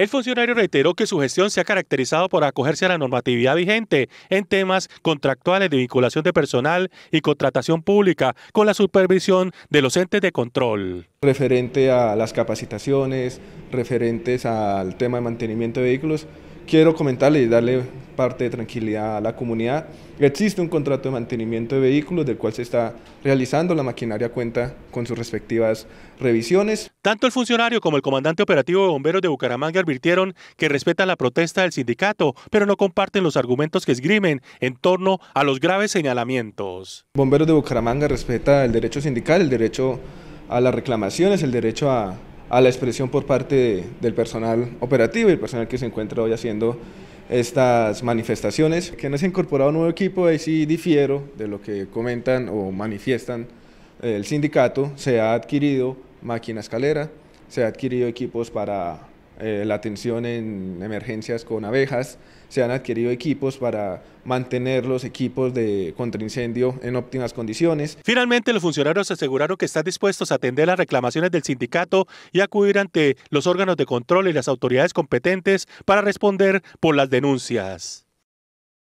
El funcionario reiteró que su gestión se ha caracterizado por acogerse a la normatividad vigente en temas contractuales de vinculación de personal y contratación pública con la supervisión de los entes de control. Referente a las capacitaciones, referentes al tema de mantenimiento de vehículos, quiero comentarle y darle parte de tranquilidad a la comunidad. Existe un contrato de mantenimiento de vehículos del cual se está realizando. La maquinaria cuenta con sus respectivas revisiones. Tanto el funcionario como el comandante operativo de bomberos de Bucaramanga advirtieron que respetan la protesta del sindicato, pero no comparten los argumentos que esgrimen en torno a los graves señalamientos. Bomberos de Bucaramanga respeta el derecho sindical, el derecho a las reclamaciones, el derecho a, la expresión por parte del personal operativo y el personal que se encuentra hoy haciendo estas manifestaciones. Que no se ha incorporado un nuevo equipo, ahí sí difiero de lo que comentan o manifiestan el sindicato. Se ha adquirido máquina escalera, se ha adquirido equipos para eh, la atención en emergencias con abejas, se han adquirido equipos para mantener los equipos de contraincendio en óptimas condiciones. Finalmente, los funcionarios aseguraron que están dispuestos a atender las reclamaciones del sindicato y acudir ante los órganos de control y las autoridades competentes para responder por las denuncias.